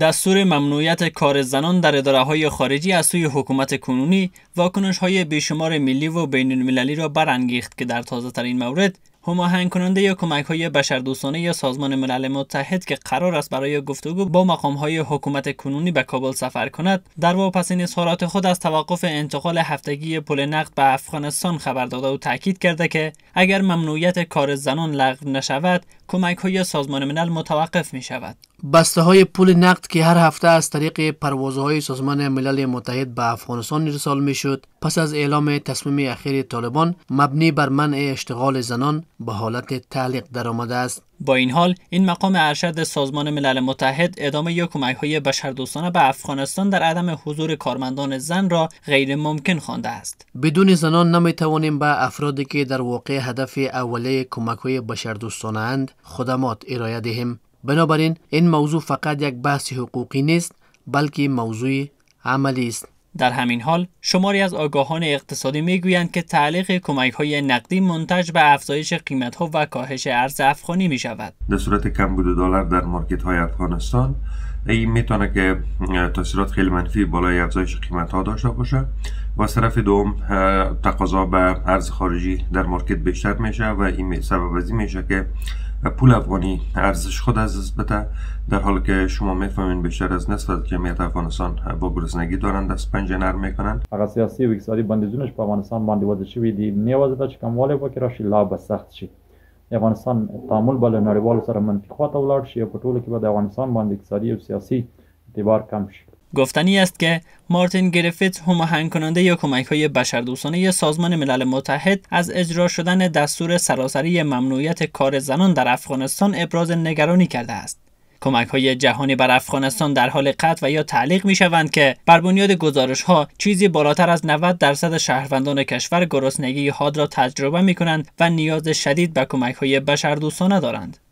دستور ممنوعیت کار زنان در اداره های خارجی از سوی حکومت کنونی واکنش های بیشمار ملی و بین المللی را برانگیخت که در تازه ترین مورد هماهنگ کننده یا کمک های بشردوستانه یا سازمان ملل متحد که قرار است برای گفتگو با مقام های حکومت کنونی به کابل سفر کند در واپسین اظهارات خود از توقف انتقال هفتگی پول نقد به افغانستان خبر داده و تاکید کرده که اگر ممنوعیت کار زنان لغو نشود کمک های سازمان ملل متوقف می شود بسته های پول نقد که هر هفته از طریق پروازهای سازمان ملل متحد به افغانستان ارسال می شد پس از اعلام تصمیم اخیر طالبان مبنی بر منع اشتغال زنان به حالت تعلیق درآمده است با این حال این مقام ارشد سازمان ملل متحد ادامه کمک های بشردوستانه به افغانستان در عدم حضور کارمندان زن را غیر ممکن خوانده است بدون زنان نمیتوانیم به افرادی که در واقع هدف اولیه کمک های بشردوستانه اند خدمات ارائه دهیم بنابراین این موضوع فقط یک بحث حقوقی نیست بلکه موضوع عملی است در همین حال شماری از آگاهان اقتصادی میگویند که تعلیق کمک های نقدی منتج به افزایش قیمت ها و کاهش ارز افغانی می شود. در صورت کمبود دلار در مارکت های افغانستان میتونه که تاثیرات خیلی منفی بالای افزایش قیمت ها داشته باشه و از طرف دوم تقاضا به ارز خارجی در مارکت بیشتر میشه و این سبب از میشه که پول افغانی ارزش خود از دست بده در حال که شما میفهمین بیشتر از نصف از جمعیت افغانستان با گرسنگی دارن دست پنجه نرم میکنن اگر سیاسی و اقتصادی بندیزونش په افغانستان باندې وضع شوي دي لا سخت افغانستان تعامل به له نړیوالو سره منفي خواته ولاړ شي په ټولو کې به د افغانستان باندې اقتصادي او سیاسي اعتبار کم شی گفتنی است که مارتین گریفیت هماهنگ کننده یا کمک های بشردوستانه سازمان ملل متحد از اجرا شدن دستور سراسری ممنوعیت کار زنان در افغانستان ابراز نگرانی کرده است کمک های جهانی بر افغانستان در حال قطع و یا تعلیق می شوند که بر بنیاد گزارش ها چیزی بالاتر از 90 درصد شهروندان کشور گرسنگی حاد را تجربه می کنند و نیاز شدید به کمک های بشردوستانه دارند.